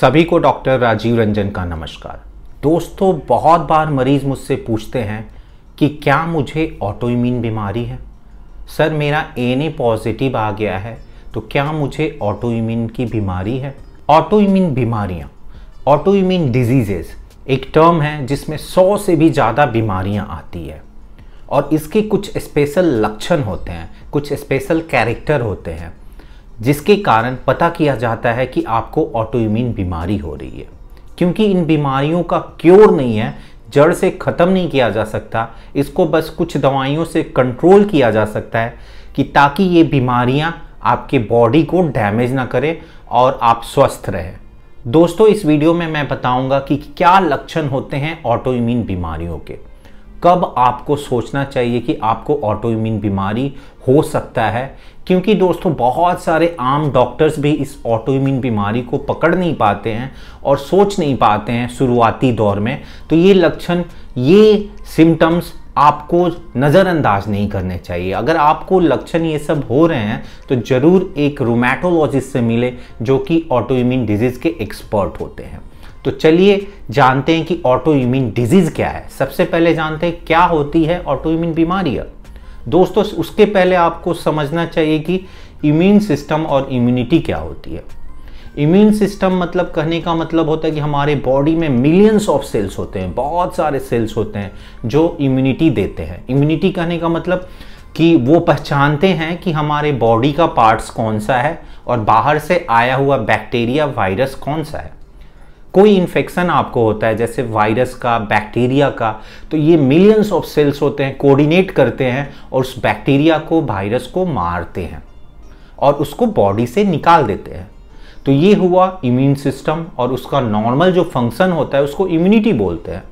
सभी को डॉक्टर राजीव रंजन का नमस्कार दोस्तों बहुत बार मरीज़ मुझसे पूछते हैं कि क्या मुझे ऑटोइम्यून बीमारी है सर मेरा एन ए पॉजिटिव आ गया है तो क्या मुझे ऑटोइम्यून की बीमारी है ऑटोइम्यून बीमारियाँ ऑटोइम्यून डिजीजेज एक टर्म है जिसमें सौ से भी ज़्यादा बीमारियाँ आती है और इसके कुछ स्पेशल लक्षण होते हैं कुछ स्पेशल कैरेक्टर होते हैं जिसके कारण पता किया जाता है कि आपको ऑटोइम्यून बीमारी हो रही है क्योंकि इन बीमारियों का क्योर नहीं है जड़ से ख़त्म नहीं किया जा सकता इसको बस कुछ दवाइयों से कंट्रोल किया जा सकता है कि ताकि ये बीमारियां आपके बॉडी को डैमेज ना करें और आप स्वस्थ रहें दोस्तों इस वीडियो में मैं बताऊंगा कि क्या लक्षण होते हैं ऑटोइम्यून बीमारियों के कब आपको सोचना चाहिए कि आपको ऑटोइम्यून बीमारी हो सकता है क्योंकि दोस्तों बहुत सारे आम डॉक्टर्स भी इस ऑटोइम्यून बीमारी को पकड़ नहीं पाते हैं और सोच नहीं पाते हैं शुरुआती दौर में तो ये लक्षण ये सिम्टम्स आपको नज़रअंदाज नहीं करने चाहिए अगर आपको लक्षण ये सब हो रहे हैं तो ज़रूर एक रोमैटोलॉजिस्ट से मिले जो कि ऑटोइम्यून डिजीज़ के एक्सपर्ट होते हैं तो चलिए जानते हैं कि ऑटो इम्यून डिजीज़ क्या है सबसे पहले जानते हैं क्या होती है ऑटो इम्यून बीमारियाँ दोस्तों उसके पहले आपको समझना चाहिए कि इम्यून सिस्टम और इम्यूनिटी क्या होती है इम्यून सिस्टम मतलब कहने का मतलब होता है कि हमारे बॉडी में मिलियंस ऑफ सेल्स होते हैं बहुत सारे सेल्स होते हैं जो इम्यूनिटी देते हैं इम्यूनिटी कहने का मतलब कि वो पहचानते हैं कि हमारे बॉडी का पार्ट्स कौन सा है और बाहर से आया हुआ बैक्टीरिया वायरस कौन सा है कोई इन्फेक्शन आपको होता है जैसे वायरस का बैक्टीरिया का तो ये मिलियंस ऑफ सेल्स होते हैं कोऑर्डिनेट करते हैं और उस बैक्टीरिया को वायरस को मारते हैं और उसको बॉडी से निकाल देते हैं तो ये हुआ इम्यून सिस्टम और उसका नॉर्मल जो फंक्शन होता है उसको इम्यूनिटी बोलते हैं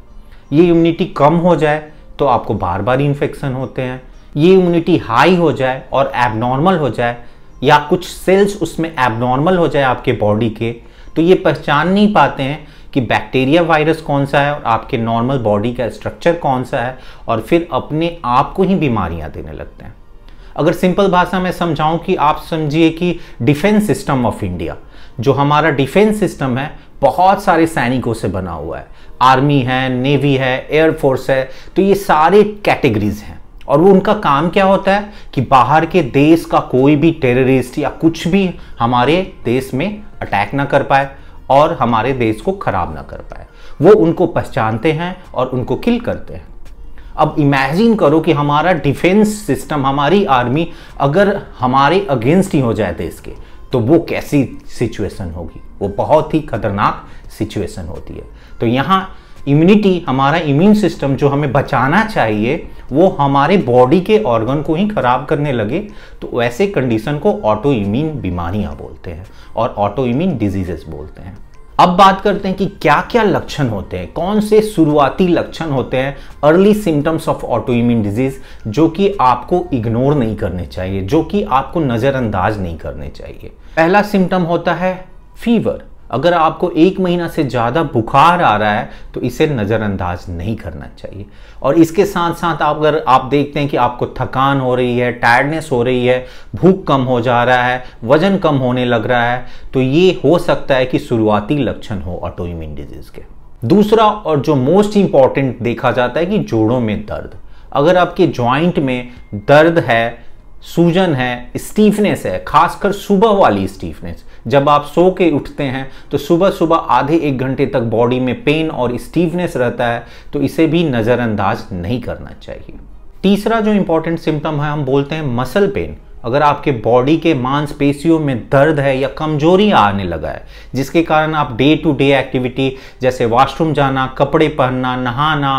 ये इम्यूनिटी कम हो जाए तो आपको बार बार इन्फेक्शन होते हैं ये इम्यूनिटी हाई हो जाए और एबनॉर्मल हो जाए या कुछ सेल्स उसमें एबनॉर्मल हो जाए आपके बॉडी के तो ये पहचान नहीं पाते हैं कि बैक्टीरिया वायरस कौन सा है और आपके नॉर्मल बॉडी का स्ट्रक्चर कौन सा है और फिर अपने आप को ही बीमारियां देने लगते हैं अगर सिंपल भाषा में समझाऊं कि आप समझिए कि डिफेंस सिस्टम ऑफ इंडिया जो हमारा डिफेंस सिस्टम है बहुत सारे सैनिकों से बना हुआ है आर्मी है नेवी है एयरफोर्स है तो ये सारे कैटेगरीज हैं और वो उनका काम क्या होता है कि बाहर के देश का कोई भी टेररिस्ट या कुछ भी हमारे देश में अटैक ना कर पाए और हमारे देश को ख़राब ना कर पाए वो उनको पहचानते हैं और उनको किल करते हैं अब इमेजिन करो कि हमारा डिफेंस सिस्टम हमारी आर्मी अगर हमारे अगेंस्ट ही हो जाए देश के तो वो कैसी सिचुएशन होगी वो बहुत ही खतरनाक सिचुएशन होती है तो यहाँ इम्यूनिटी हमारा इम्यून सिस्टम जो हमें बचाना चाहिए वो हमारे बॉडी के ऑर्गन को ही खराब करने लगे तो वैसे कंडीशन को ऑटो इम्यून बीमारियां बोलते हैं और ऑटो इम्यून डिजीजेस बोलते हैं अब बात करते हैं कि क्या क्या लक्षण होते हैं कौन से शुरुआती लक्षण होते हैं early symptoms of auto immune disease जो कि आपको इग्नोर नहीं करने चाहिए जो कि आपको नज़रअंदाज नहीं करने चाहिए पहला सिम्टम होता है फीवर अगर आपको एक महीना से ज़्यादा बुखार आ रहा है तो इसे नज़रअंदाज नहीं करना चाहिए और इसके साथ साथ आप अगर आप देखते हैं कि आपको थकान हो रही है टायर्डनेस हो रही है भूख कम हो जा रहा है वज़न कम होने लग रहा है तो ये हो सकता है कि शुरुआती लक्षण हो ऑटोइम्यून डिजीज़ के दूसरा और जो मोस्ट इम्पॉर्टेंट देखा जाता है कि जोड़ों में दर्द अगर आपके ज्वाइंट में दर्द है सूजन है स्टीफनेस है खासकर सुबह वाली स्टीफनेस जब आप सो के उठते हैं तो सुबह सुबह आधे एक घंटे तक बॉडी में पेन और स्टीवनेस रहता है तो इसे भी नज़रअंदाज नहीं करना चाहिए तीसरा जो इंपॉर्टेंट सिम्टम है हम बोलते हैं मसल पेन अगर आपके बॉडी के मांसपेशियों में दर्द है या कमजोरी आने लगा है जिसके कारण आप डे टू डे एक्टिविटी जैसे वॉशरूम जाना कपड़े पहनना नहाना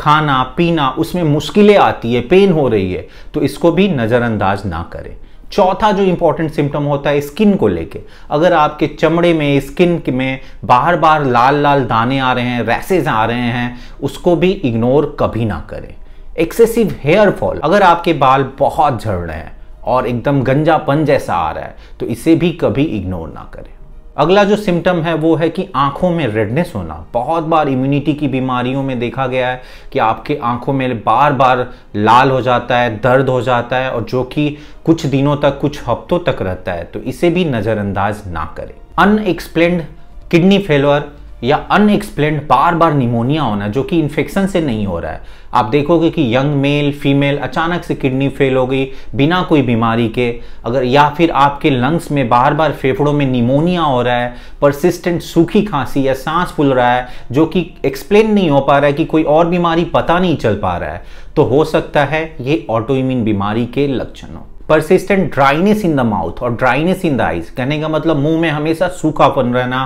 खाना पीना उसमें मुश्किलें आती है पेन हो रही है तो इसको भी नज़रअंदाज ना करें चौथा जो इंपॉर्टेंट सिम्टम होता है स्किन को लेके अगर आपके चमड़े में स्किन में बार बार लाल लाल दाने आ रहे हैं रैसेज आ रहे हैं उसको भी इग्नोर कभी ना करें एक्सेसिव हेयर फॉल अगर आपके बाल बहुत झड़ रहे हैं और एकदम गंजापन जैसा आ रहा है तो इसे भी कभी इग्नोर ना करें अगला जो सिम्टम है वो है कि आंखों में रेडनेस होना बहुत बार इम्यूनिटी की बीमारियों में देखा गया है कि आपके आंखों में बार बार लाल हो जाता है दर्द हो जाता है और जो कि कुछ दिनों तक कुछ हफ्तों तक रहता है तो इसे भी नज़रअंदाज ना करें अनएक्सप्लेन्ड किडनी फेलर या अनएक्सप्लेन बार बार निमोनिया होना जो कि इन्फेक्शन से नहीं हो रहा है आप देखोगे कि यंग मेल फीमेल अचानक से किडनी फेल हो गई बिना कोई बीमारी के अगर या फिर आपके लंग्स में बार बार फेफड़ों में निमोनिया हो रहा है परसिस्टेंट सूखी खांसी या सांस फूल रहा है जो कि एक्सप्लेन नहीं हो पा रहा है कि कोई और बीमारी पता नहीं चल पा रहा है तो हो सकता है ये ऑटोइम्यून बीमारी के लक्षण हो persistent dryness in the mouth और ड्राइनेस इन द आइज कहने का मतलब मुंह में हमेशा सूखापन रहना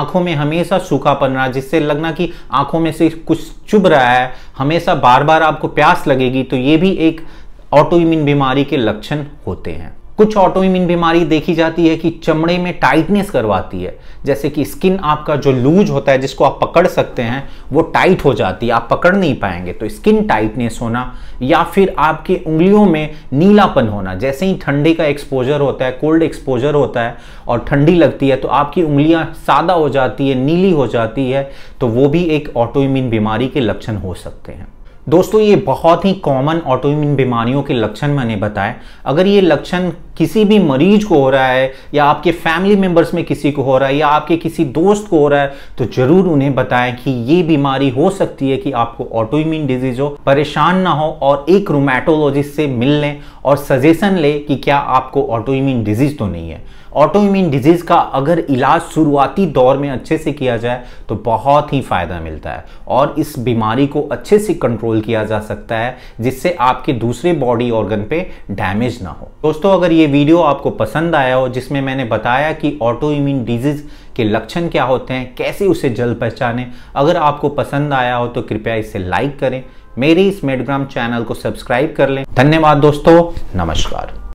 आंखों में हमेशा सूखापन रहना जिससे लगना कि आंखों में से कुछ चुभ रहा है हमेशा बार बार आपको प्यास लगेगी तो ये भी एक ऑटोइम्यून बीमारी के लक्षण होते हैं कुछ ऑटोइम्यून बीमारी देखी जाती है कि चमड़े में टाइटनेस करवाती है जैसे कि स्किन आपका जो लूज होता है जिसको आप पकड़ सकते हैं वो टाइट हो जाती है आप पकड़ नहीं पाएंगे तो स्किन टाइटनेस होना या फिर आपके उंगलियों में नीलापन होना जैसे ही ठंडी का एक्सपोजर होता है कोल्ड एक्सपोजर होता है और ठंडी लगती है तो आपकी उंगलियाँ सादा हो जाती है नीली हो जाती है तो वो भी एक ऑटोइम्यून बीमारी के लक्षण हो सकते हैं दोस्तों ये बहुत ही कॉमन ऑटोइम्यून बीमारियों के लक्षण मैंने बताए अगर ये लक्षण किसी भी मरीज को हो रहा है या आपके फैमिली मेंबर्स में किसी को हो रहा है या आपके किसी दोस्त को हो रहा है तो जरूर उन्हें बताएं कि ये बीमारी हो सकती है कि आपको ऑटो डिजीज हो परेशान ना हो और एक रोमैटोलॉजिस्ट से मिल लें और सजेशन लें कि क्या आपको ऑटो डिजीज तो नहीं है ऑटो इम्यून डिजीज का अगर इलाज शुरुआती दौर में अच्छे से किया जाए तो बहुत ही फायदा मिलता है और इस बीमारी को अच्छे से कंट्रोल किया जा सकता है जिससे आपके दूसरे बॉडी ऑर्गन पे डैमेज ना हो दोस्तों अगर ये ये वीडियो आपको पसंद आया हो जिसमें मैंने बताया कि ऑटो इम्यून डिजीज़ के लक्षण क्या होते हैं कैसे उसे जल्द पहचानें अगर आपको पसंद आया हो तो कृपया इसे लाइक करें मेरी इस मेडग्राम चैनल को सब्सक्राइब कर लें धन्यवाद दोस्तों नमस्कार